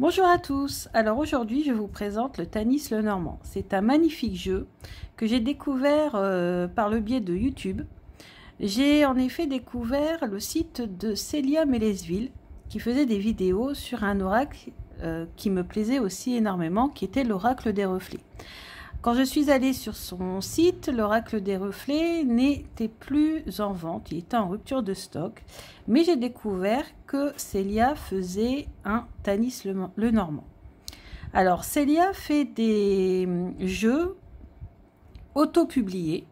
Bonjour à tous, alors aujourd'hui je vous présente le Tanis le Normand. C'est un magnifique jeu que j'ai découvert euh, par le biais de YouTube. J'ai en effet découvert le site de Célia Mélesville qui faisait des vidéos sur un oracle euh, qui me plaisait aussi énormément qui était l'oracle des reflets. Quand je suis allée sur son site, l'oracle des reflets n'était plus en vente, il était en rupture de stock, mais j'ai découvert que Célia faisait un Tanis le, Normand. Alors Célia fait des euh, jeux auto-publiés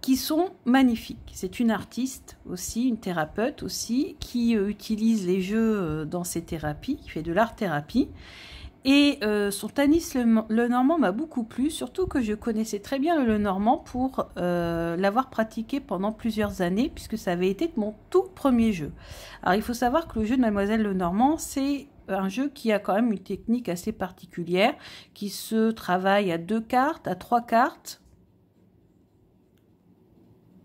qui sont magnifiques. C'est une artiste aussi, une thérapeute aussi, qui euh, utilise les jeux euh, dans ses thérapies, qui fait de l'art-thérapie. Et euh, son Tanis le, Normand m'a beaucoup plu, surtout que je connaissais très bien le Normand pour euh, l'avoir pratiqué pendant plusieurs années, puisque ça avait été mon tout premier jeu. Alors il faut savoir que le jeu de Mademoiselle le Normand, c'est un jeu qui a quand même une technique assez particulière, qui se travaille à deux cartes, à trois cartes.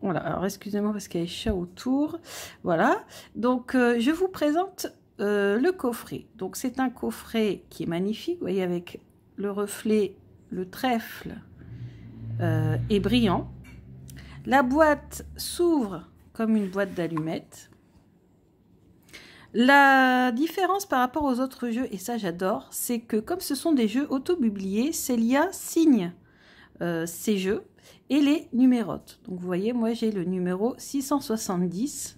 Voilà, alors excusez-moi parce qu'il y a les chats autour. Voilà, donc euh, je vous présente euh, le coffret. Donc c'est un coffret qui est magnifique, vous voyez, avec le reflet, le trèfle euh, est brillant. La boîte s'ouvre comme une boîte d'allumettes. La différence par rapport aux autres jeux, et ça j'adore, c'est que comme ce sont des jeux auto-publiés, Célia signe euh, ces jeux et les numérote. Donc vous voyez, moi j'ai le numéro 670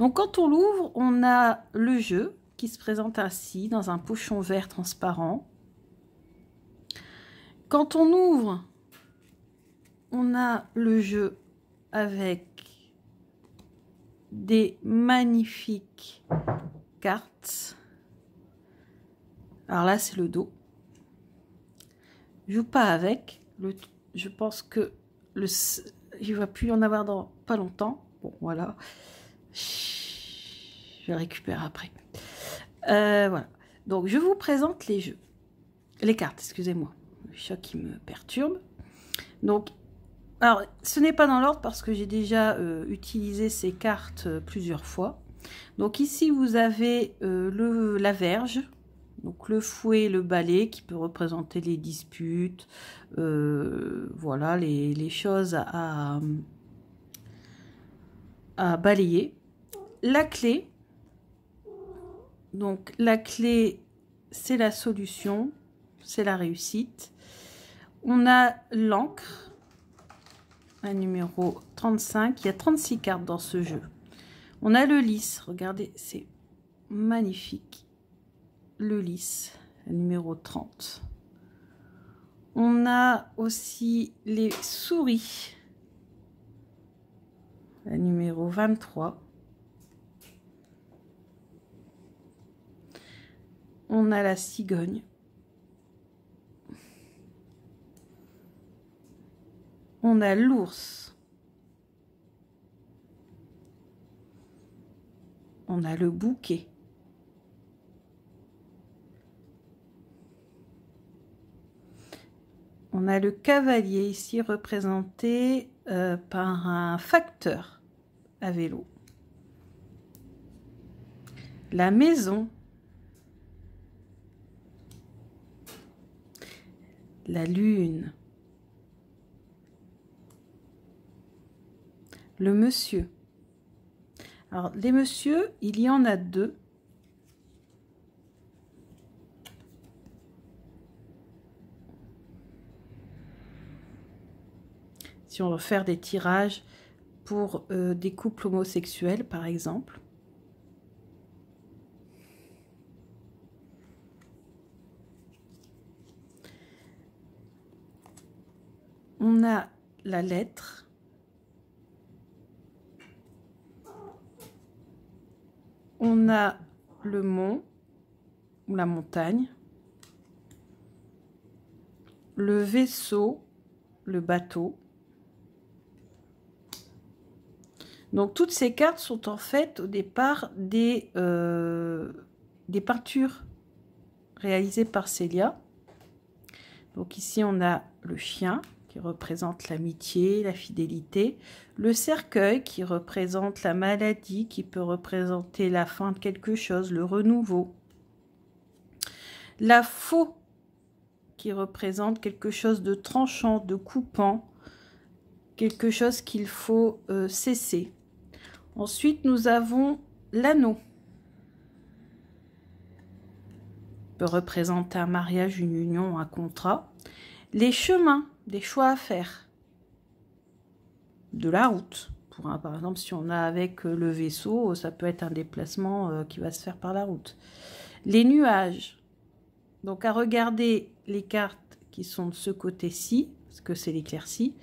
donc quand on l'ouvre, on a le jeu qui se présente ainsi dans un pochon vert transparent. Quand on ouvre, on a le jeu avec des magnifiques cartes. Alors là, c'est le dos. Joue pas avec. Le, je pense que le, il va plus y en avoir dans pas longtemps. Bon, voilà. Je récupère après. Euh, voilà. Donc, je vous présente les jeux. Les cartes, excusez-moi. Le choc qui me perturbe. Donc, alors, ce n'est pas dans l'ordre parce que j'ai déjà euh, utilisé ces cartes euh, plusieurs fois. Donc ici, vous avez le, la verge, donc le fouet, le balai qui peut représenter les disputes, voilà, les, choses à balayer la clé. Donc la clé, c'est la solution, c'est la réussite. On a l'encre, un numéro 35. Il y a 36 cartes dans ce jeu. On a le lys, regardez, c'est magnifique. Le lys, numéro 30. On a aussi les souris, la numéro 23. on a la cigogne. On a l'ours. On a le bouquet. On a le cavalier ici représenté euh, par un facteur à vélo. La maison, la lune, le monsieur. Alors, les monsieur il y en a deux. Si on veut faire des tirages pour euh, des couples homosexuels, par exemple. on a la lettre. On a le mont ou la montagne. Le vaisseau, le bateau. Donc toutes ces cartes sont en fait au départ des, euh, des peintures réalisées par Célia. Donc ici on a le chien, qui représente l'amitié, la fidélité, le cercueil qui représente la maladie, qui peut représenter la fin de quelque chose, le renouveau, la faux qui représente quelque chose de tranchant, de coupant, quelque chose qu'il faut euh, cesser. Ensuite, nous avons l'anneau. peut représenter un mariage, une union, un contrat. Les chemins des choix à faire. De la route. Pour, un. par exemple, si on a avec euh, le vaisseau, ça peut être un déplacement euh, qui va se faire par la route. Les nuages. Donc à regarder les cartes qui sont de ce côté-ci, parce que c'est l'éclaircie,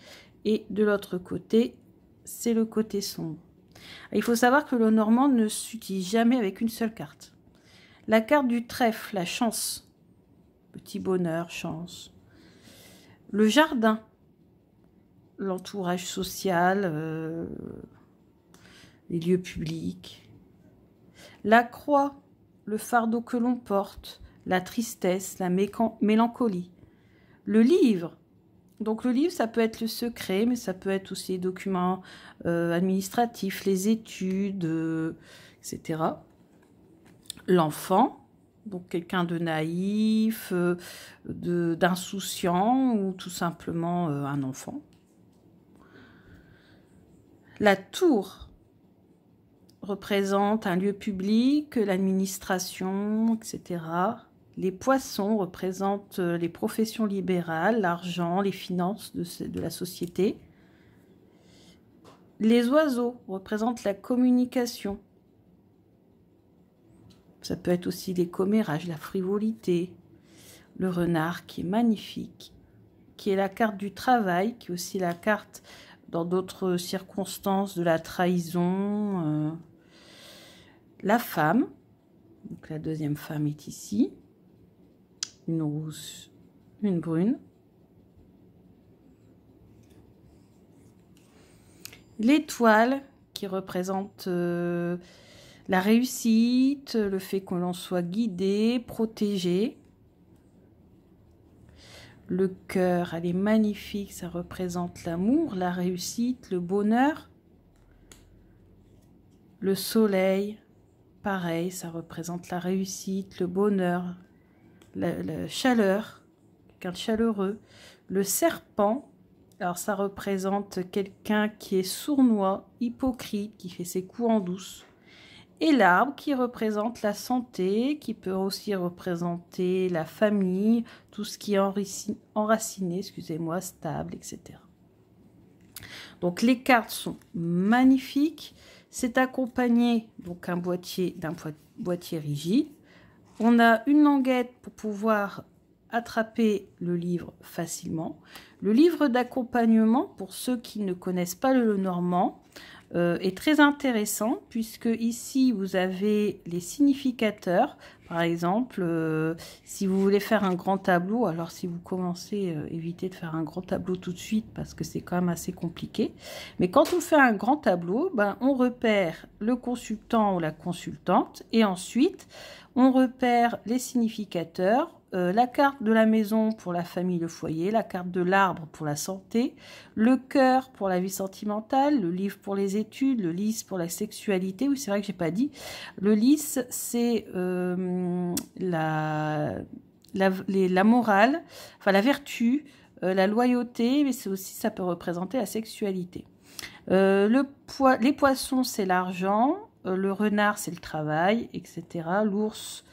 et de l'autre côté, c'est le côté sombre. Il faut savoir que le normand ne s'utilise jamais avec une seule carte. La carte du trèfle, la chance, petit bonheur, chance, le jardin, l'entourage social, euh, les lieux publics, la croix, le fardeau que l'on porte, la tristesse, la mélancolie, le livre. Donc le livre, ça peut être le secret, mais ça peut être aussi les documents euh, administratifs, les études, euh, etc. L'enfant, donc quelqu'un de naïf, euh, d'insouciant ou tout simplement euh, un enfant. La tour représente un lieu public, l'administration, etc. Les poissons représentent euh, les professions libérales, l'argent, les finances de la société. Les oiseaux représentent la communication. Ça peut être aussi les commérages, la frivolité, le renard qui est magnifique, qui est la carte du travail, qui est aussi la carte dans d'autres circonstances de la trahison, euh. la femme, donc la deuxième femme est ici, une rousse, une brune, l'étoile qui représente euh, la réussite, le fait qu'on en soit guidé, protégé. Le cœur, elle est magnifique, ça représente l'amour, la réussite, le bonheur. Le soleil, pareil, ça représente la réussite, le bonheur, la, chaleur, quelqu'un de chaleureux. Le serpent, alors ça représente quelqu'un qui est sournois, hypocrite, qui fait ses coups en douce et l'arbre qui représente la santé, qui peut aussi représenter la famille, tout ce qui est enraciné, excusez-moi, stable, etc. Donc les cartes sont magnifiques. C'est accompagné donc un boîtier d'un boîtier rigide. On a une languette pour pouvoir attraper le livre facilement. Le livre d'accompagnement, pour ceux qui ne connaissent pas le normand, euh, est très intéressant puisque ici vous avez les significateurs. Par exemple, euh, si vous voulez faire un grand tableau, alors si vous commencez, euh, évitez de faire un grand tableau tout de suite parce que c'est quand même assez compliqué. Mais quand on fait un grand tableau, ben, on repère le consultant ou la consultante et ensuite on repère les significateurs, euh, la carte de la maison pour la famille, le foyer, la carte de l'arbre pour la santé, le cœur pour la vie sentimentale, le livre pour les études, le lys pour la sexualité. Oui, c'est vrai que j'ai pas dit. Le lys, c'est euh, la, la, morale, enfin la vertu, euh, la loyauté, mais c'est aussi ça peut représenter la sexualité. le po les poissons, c'est l'argent. le renard, c'est le travail, etc. L'ours,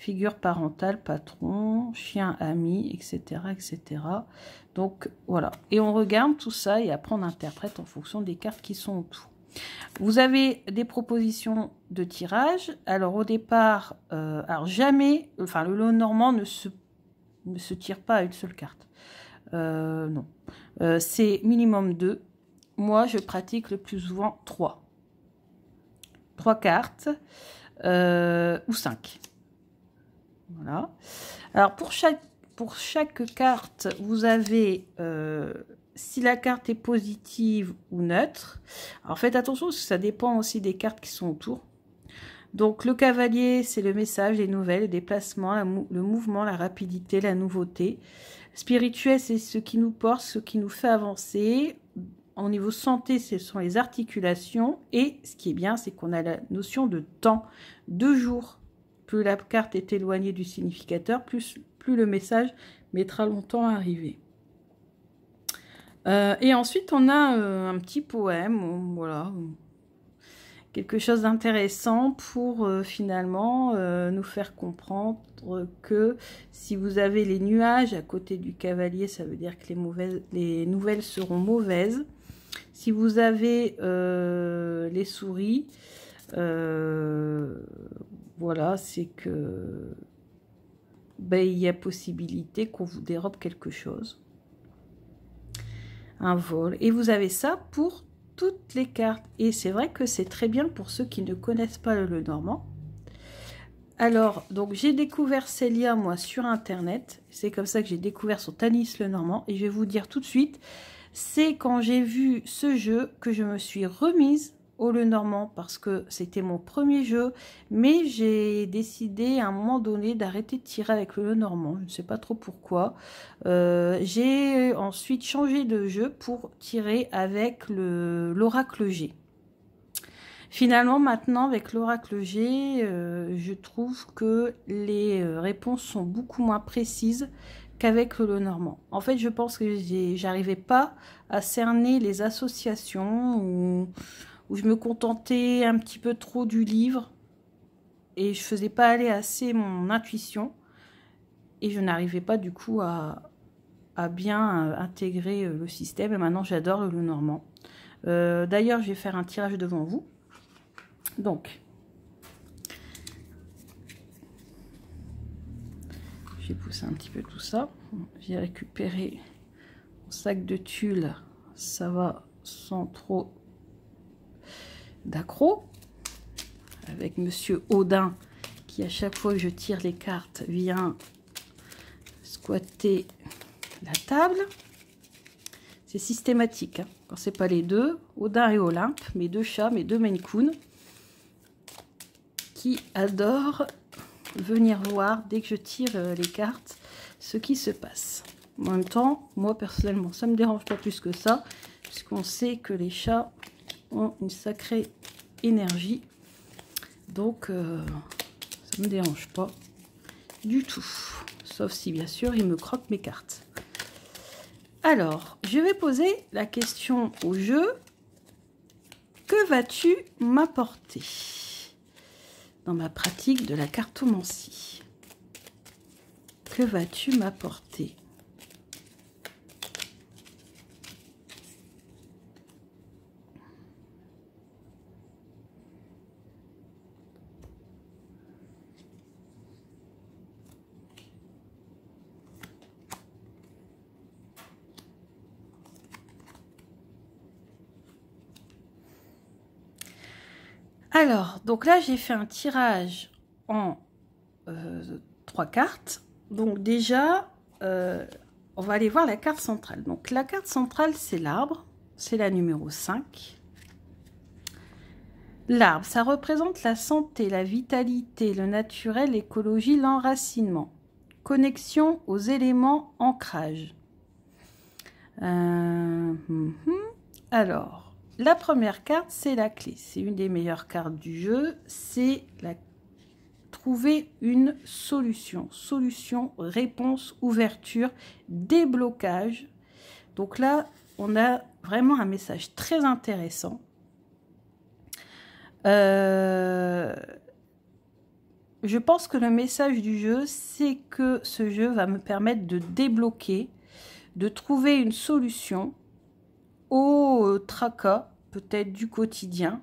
figure parentale, patron, chien ami, etc., etc. Donc voilà. Et on regarde tout ça et après on interprète en fonction des cartes qui sont tout. Vous avez des propositions de tirage. Alors au départ, euh, alors jamais, enfin le lot normand ne se, se tire pas à une seule carte. Euh, non, euh, c'est minimum deux. Moi, je pratique le plus souvent trois. Trois cartes ou Cinq. Voilà. Alors, pour chaque, pour chaque carte, vous avez euh, si la carte est positive ou neutre. Alors, faites attention, parce que ça dépend aussi des cartes qui sont autour. Donc, le cavalier, c'est le message, les nouvelles, les déplacements, le mouvement, la rapidité, la nouveauté. Spirituel, c'est ce qui nous porte, ce qui nous fait avancer. En niveau santé, ce sont les articulations. Et ce qui est bien, c'est qu'on a la notion de temps, deux jours la carte est éloignée du significateur, plus, plus le message mettra longtemps à arriver. Euh, et ensuite, on a euh, un petit poème, euh, voilà, quelque chose d'intéressant pour finalement nous faire comprendre que si vous avez les nuages à côté du cavalier, ça veut dire que les, mauvaises, les nouvelles seront mauvaises. Si vous avez les souris, voilà, c'est que ben, il y a possibilité qu'on vous dérobe quelque chose. Un vol. Et vous avez ça pour toutes les cartes. Et c'est vrai que c'est très bien pour ceux qui ne connaissent pas le normand. Alors, donc j'ai découvert Célia, moi, sur Internet. C'est comme ça que j'ai découvert son Tanis le Normand. Et je vais vous dire tout de suite, c'est quand j'ai vu ce jeu que je me suis remise le Normand parce que c'était mon premier jeu, mais j'ai décidé à un moment donné d'arrêter de tirer avec le Normand, je ne sais pas trop pourquoi. Euh, j'ai ensuite changé de jeu pour tirer avec l'Oracle G. Finalement, maintenant, avec l'oracle G, euh, je trouve que les euh, réponses sont beaucoup moins précises qu'avec le normand. En fait, je pense que j'arrivais pas à cerner les associations ou où je me contentais un petit peu trop du livre et je faisais pas aller assez mon intuition et je n'arrivais pas du coup à, bien euh, intégrer euh, le système et maintenant j'adore le normand. Euh, d'ailleurs je vais faire un tirage devant vous. Donc j'ai poussé un petit peu tout ça. J'ai récupéré mon sac de tulle, ça va sans trop d'accro, avec Monsieur Odin, qui à chaque fois que je tire les cartes vient squatter la table. C'est systématique, hein. quand c'est pas les deux, Odin et Olympe, mes deux chats, mes deux Maine Coon, qui adorent venir voir dès que je tire euh, les cartes ce qui se passe. En même temps, moi personnellement, ça me dérange pas plus que ça, puisqu'on sait que les chats ont une sacrée énergie. Donc, ça euh, ça me dérange pas du tout. Sauf si, bien sûr, ils me croquent mes cartes. Alors, je vais poser la question au jeu. Que vas-tu m'apporter dans ma pratique de la cartomancie Que vas-tu m'apporter Alors, donc là, j'ai fait un tirage en euh, trois cartes. Donc déjà, euh, on va aller voir la carte centrale. Donc la carte centrale, c'est l'arbre. C'est la numéro 5. L'arbre, ça représente la santé, la vitalité, le naturel, l'écologie, l'enracinement. Connexion aux éléments ancrage. Euh, mhm. alors, la première carte, c'est la clé. C'est une des meilleures cartes du jeu. C'est la trouver une solution. Solution, réponse, ouverture, déblocage. Donc là, on a vraiment un message très intéressant. Euh, je pense que le message du jeu, c'est que ce jeu va me permettre de débloquer, de trouver une solution aux euh, tracas, peut-être du quotidien,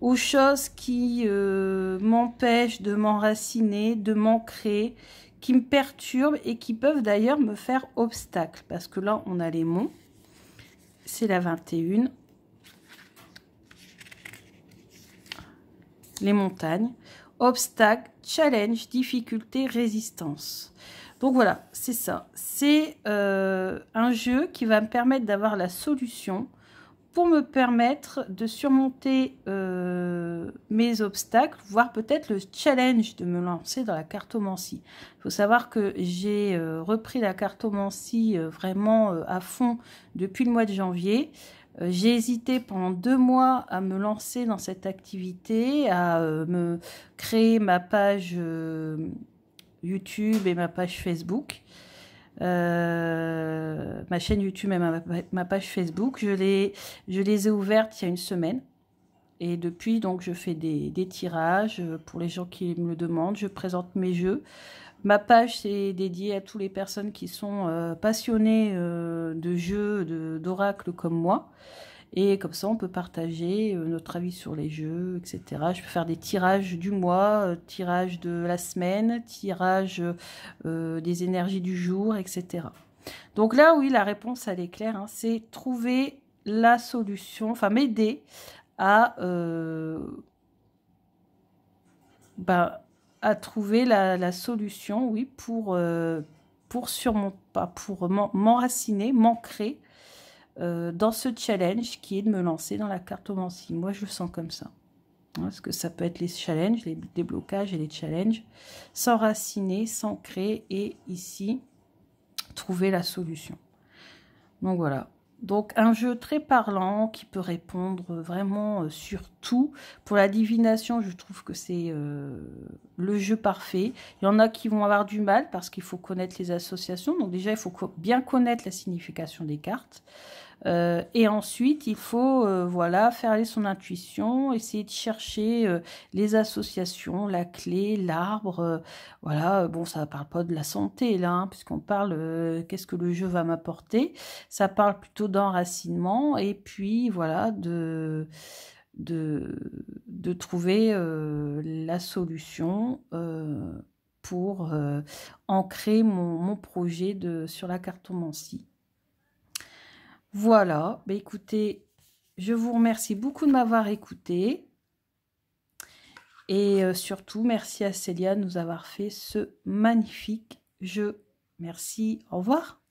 aux choses qui euh, m'empêchent de m'enraciner, de m'ancrer, qui me perturbent et qui peuvent d'ailleurs me faire obstacle. Parce que là, on a les mots, C'est la 21. Les montagnes. Obstacle, challenge, difficulté, résistance. Donc voilà, c'est ça. C'est euh, un jeu qui va me permettre d'avoir la solution pour me permettre de surmonter euh, mes obstacles, voire peut-être le challenge de me lancer dans la cartomancie. Il faut savoir que j'ai euh, repris la cartomancie vraiment à fond depuis le mois de janvier. J'ai hésité pendant deux mois à me lancer dans cette activité, à me créer ma page YouTube et ma page Facebook. Euh, ma chaîne YouTube et ma, page Facebook. Je les, je les ai ouvertes il y a une semaine. Et depuis, donc, je fais des, des, tirages pour les gens qui me le demandent. Je présente mes jeux. Ma page, c'est dédiée à toutes les personnes qui sont euh, passionnées euh, de jeux, d'oracles comme moi. Et comme ça, on peut partager euh, notre avis sur les jeux, etc. Je peux faire des tirages du mois, euh, tirages de la semaine, tirages euh, des énergies du jour, etc. Donc là, oui, la réponse, elle est claire. Hein. c'est trouver la solution, enfin m'aider à, ben, à trouver la, solution, oui, pour, pour surmonter, pas pour m'enraciner, m'ancrer euh, dans ce challenge qui est de me lancer dans la cartomancie. Moi, je le sens comme ça. Hein, parce que ça peut être les challenges, les déblocages et les challenges. S'enraciner, s'ancrer et ici, trouver la solution. Donc voilà. Donc un jeu très parlant qui peut répondre vraiment euh, sur tout. Pour la divination, je trouve que c'est euh, le jeu parfait. Il y en a qui vont avoir du mal parce qu'il faut connaître les associations. Donc déjà, il faut bien connaître la signification des cartes. Euh, et ensuite, il faut euh, voilà faire aller son intuition, essayer de chercher euh, les associations, la clé, l'arbre. voilà, bon, ça parle pas de la santé là, hein, puisqu'on parle qu'est-ce que le jeu va m'apporter. Ça parle plutôt d'enracinement et puis voilà de de, trouver la solution pour ancrer mon, mon projet de, sur la cartomancie. Voilà, bah, écoutez, je vous remercie beaucoup de m'avoir écouté. Et euh, surtout, merci à Célia de nous avoir fait ce magnifique jeu. Merci, au revoir.